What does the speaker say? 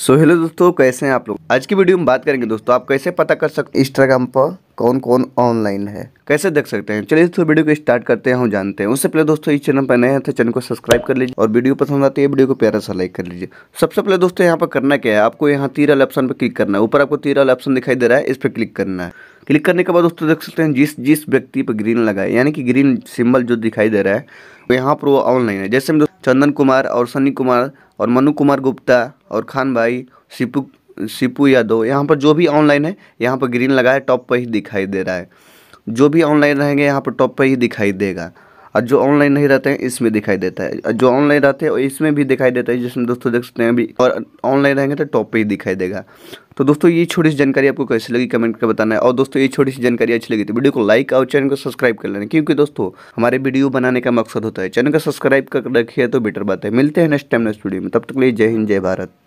so hello दोस्तों कैसे हैं आप लोग आज की वीडियो में बात करेंगे दोस्तों आप कैसे पता कर सकते हैं इंस्टाग्राम पर कौन कौन ऑनलाइन है कैसे देख सकते हैं चलिए दोस्तों वीडियो को स्टार्ट करते हैं हम जानते हैं उससे पहले दोस्तों इस चैनल पर नए हैं तो चैनल को सब्सक्राइब कर लीजिए और वीडियो पसंद आती है वीडियो को प्यारा सा लाइक कर लीजिए सबसे पहले दोस्तों यहाँ पर करना क्या है आपको यहाँ तीर वाले ऑप्शन पर क्लिक करना है ऊपर आपको तीर वाला ऑप्शन दिखाई दे रहा है इस पर क्लिक करना है क्लिक करने के बाद दोस्तों देख सकते हैं जिस जिस व्यक्ति पर ग्रीन लगा है यानी कि ग्रीन सिंबल जो दिखाई दे रहा है तो यहाँ पर वो ऑनलाइन है जैसे हम चंदन कुमार और सनी कुमार और मनु कुमार गुप्ता और खान भाई सिपू या यादव यहाँ पर जो भी ऑनलाइन है यहाँ पर ग्रीन लगा है टॉप पर ही दिखाई दे रहा है जो भी ऑनलाइन रहेंगे यहाँ पर टॉप पर ही दिखाई देगा और जो ऑनलाइन नहीं रहते हैं इसमें दिखाई देता है जो ऑनलाइन रहते हैं इसमें भी दिखाई देता है जिसमें दोस्तों देख सकते हैं अभी और ऑनलाइन रहेंगे तो टॉप पे ही दिखाई देगा तो दोस्तों ये छोटी सी जानकारी आपको कैसी लगी कमेंट कर बताना है और दोस्तों ये छोटी सी जानकारी अच्छी लगी तो वीडियो को लाइक और चैनल को सब्सक्राइब कर लेना क्योंकि दोस्तों हमारे वीडियो बनाने का मकसद होता है चैनल को सब्सक्राइब कर रखिए तो बेटर बात है मिलते हैं नेक्स्ट टाइम नेक्स्ट वीडियो में तब तक लिए जय हिंद जय भारत